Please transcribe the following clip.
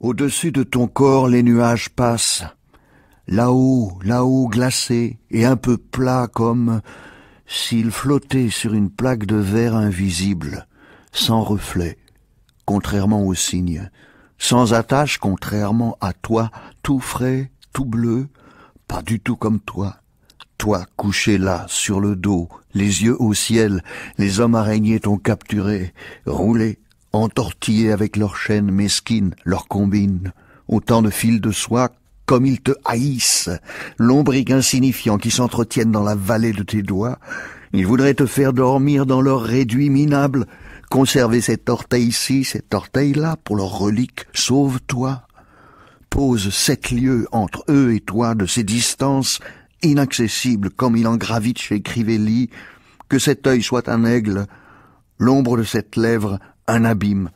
Au-dessus de ton corps les nuages passent, là-haut, là-haut glacés et un peu plats comme s'ils flottaient sur une plaque de verre invisible, sans reflet, contrairement aux signes, sans attache contrairement à toi, tout frais, tout bleu, pas du tout comme toi. Toi couché là, sur le dos, les yeux au ciel, les hommes araignées t'ont capturé, roulé, entortillés avec leurs chaînes mesquines, leurs combines, autant de fils de soie comme ils te haïssent, lombriques insignifiant qui s'entretiennent dans la vallée de tes doigts. Ils voudraient te faire dormir dans leur réduit minable, conserver cet orteil ci cet orteil là pour leur relique. Sauve-toi. Pose sept lieux entre eux et toi de ces distances inaccessibles comme il en gravite chez Crivelli, que cet œil soit un aigle, l'ombre de cette lèvre un abîme